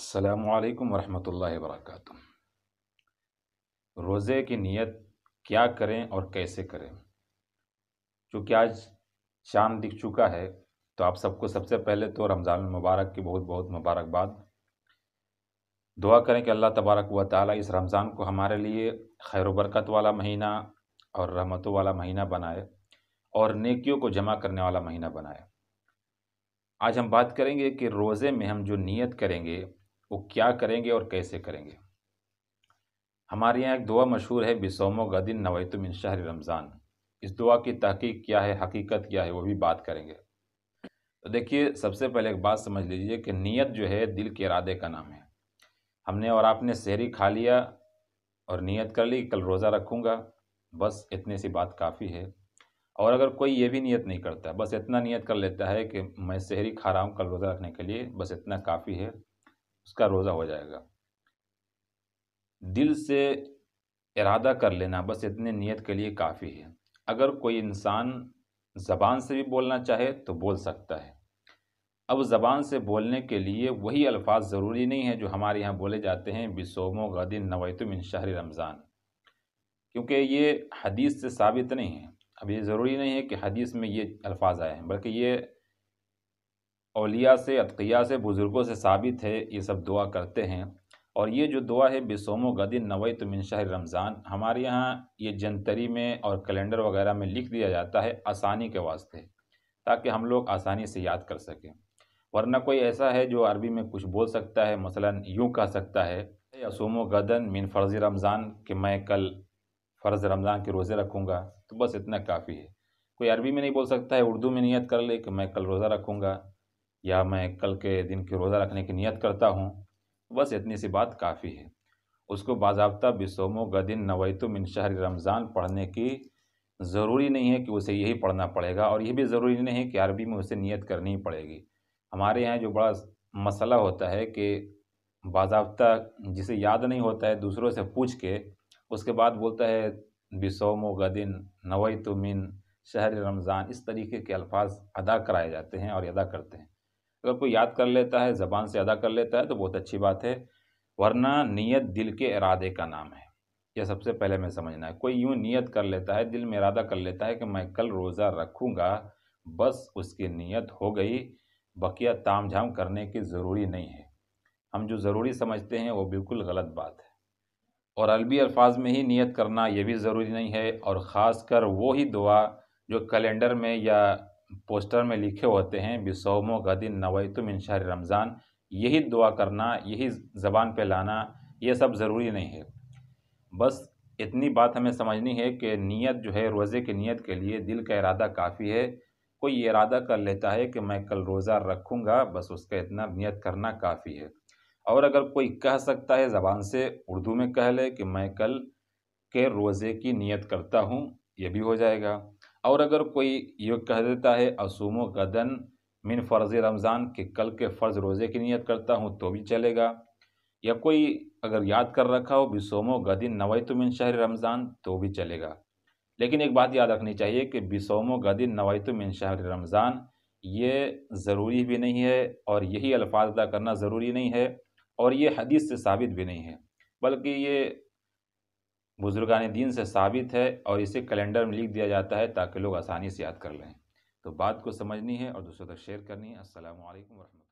अल्लाम वरहमल वर्क रोज़े की नीयत क्या करें और कैसे करें चूँकि आज चांद दिख चुका है तो आप सबको सबसे पहले तो रमज़ान मुबारक की बहुत बहुत मुबारकबाद दुआ करें कि अल्लाह तबारक व ताली इस रमज़ान को हमारे लिए खैर बरकत वाला महीना और रहमतों वाला महीना बनाए और नेकियों को जमा करने वाला महीना बनाए आज हम बात करेंगे कि रोज़े में हम जो नीयत करेंगे वो क्या करेंगे और कैसे करेंगे हमारे यहाँ एक दुआ मशहूर है बिसोमो गदिन इन शहर रमज़ान इस दुआ की तहकीक क्या है हकीकत क्या है वो भी बात करेंगे तो देखिए सबसे पहले एक बात समझ लीजिए कि नीयत जो है दिल के इरादे का नाम है हमने और आपने शहरी खा लिया और नीयत कर ली कल रोज़ा रखूँगा बस इतनी सी बात काफ़ी है और अगर कोई ये भी नीयत नहीं करता बस इतना नीयत कर लेता है कि मैं शहरी खा रहा हूँ कल रोज़ा रखने के लिए बस इतना काफ़ी है उसका रोज़ा हो जाएगा दिल से इरादा कर लेना बस इतने नियत के लिए काफ़ी है अगर कोई इंसान ज़बान से भी बोलना चाहे तो बोल सकता है अब ज़बान से बोलने के लिए वही अल्फाज ज़रूरी नहीं है जो हमारे यहाँ बोले जाते हैं बिसोमो गदिन इन शहर रमज़ान क्योंकि ये हदीस से साबित नहीं है अब ये ज़रूरी नहीं है कि हदीस में ये अल्फाज आए हैं बल्कि ये अलिया से अतकिया से बुज़ुर्गों से साबित है ये सब दुआ करते हैं और ये जो दुआ है बेसोमो गदिन नवई तो शाह रमज़ान हमारे यहाँ ये जंतरी में और कैलेंडर वगैरह में लिख दिया जाता है आसानी के वास्ते ताकि हम लोग आसानी से याद कर सकें वरना कोई ऐसा है जो अरबी में कुछ बोल सकता है मसलन यूँ कह सकता है यसोमो गदन मिन फ़र्ज़ रमज़ान कि मैं कल फ़र्ज़ रमज़ान के रोज़े रखूँगा तो बस इतना काफ़ी है कोई अरबी में नहीं बोल सकता है उर्दू में नियत कर ले कि मैं कल रोज़ा रखूँगा या मैं कल के दिन के रोज़ा रखने की नियत करता हूँ तो बस इतनी सी बात काफ़ी है उसको बाबा बिसोमो गदिन नवैतु मिन शहर रमज़ान पढ़ने की ज़रूरी नहीं है कि उसे यही पढ़ना पड़ेगा और यह भी ज़रूरी नहीं है कि अरबी में उसे नियत करनी ही पड़ेगी हमारे यहाँ जो बड़ा मसला होता है कि बाबा जिसे याद नहीं होता है दूसरों से पूछ के उसके बाद बोलता है बिसोमो गदिन नवैतु मिन शहर रमज़ान इस तरीके के अल्फाज अदा कराए जाते हैं और अदा करते हैं अगर कोई याद कर लेता है ज़बान से अदा कर लेता है तो बहुत अच्छी बात है वरना नीयत दिल के इरादे का नाम है यह सबसे पहले मैं समझना है कोई यूँ नीयत कर लेता है दिल में इरादा कर लेता है कि मैं कल रोज़ा रखूँगा बस उसकी नीयत हो गई बकिया ताम झाम करने की ज़रूरी नहीं है हम जो ज़रूरी समझते हैं वो बिल्कुल गलत बात है और अरबी अल्फाज में ही नीयत करना ये भी ज़रूरी नहीं है और ख़ास कर वो ही दुआ जो कैलेंडर में या पोस्टर में लिखे होते हैं बिसोमो का दिन नवई इनशार रमज़ान यही दुआ करना यही ज़बान पे लाना ये सब ज़रूरी नहीं है बस इतनी बात हमें समझनी है कि नीयत जो है रोज़े की नीयत के लिए दिल का इरादा काफ़ी है कोई इरादा कर लेता है कि मैं कल रोज़ा रखूँगा बस उसका इतना नियत करना काफ़ी है और अगर कोई कह सकता है ज़बान से उर्दू में कह ले कि मैं कल के रोज़े की नियत करता हूँ यह भी हो जाएगा और अगर कोई ये कह देता है असूम गदन मिन फ़र्ज़ रमज़ान के कल के फ़र्ज़ रोज़े की नीयत करता हूँ तो भी चलेगा या कोई अगर याद कर रखा हो बिसोमो गदिन नवैत मिन शहर रमज़ान तो भी चलेगा लेकिन एक बात याद रखनी चाहिए कि बिसोमो गदिन नवैत मिन शहर रमज़ान ये ज़रूरी भी नहीं है और यही अल्फाज अदा करना ज़रूरी नहीं है और ये हदीस से साबित भी नहीं है बल्कि ये बुजुर्गान दीन से साबित है और इसे कैलेंडर में लिख दिया जाता है ताकि लोग आसानी से याद कर लें तो बात को समझनी है और दूसरों तक शेयर करनी है असल वरह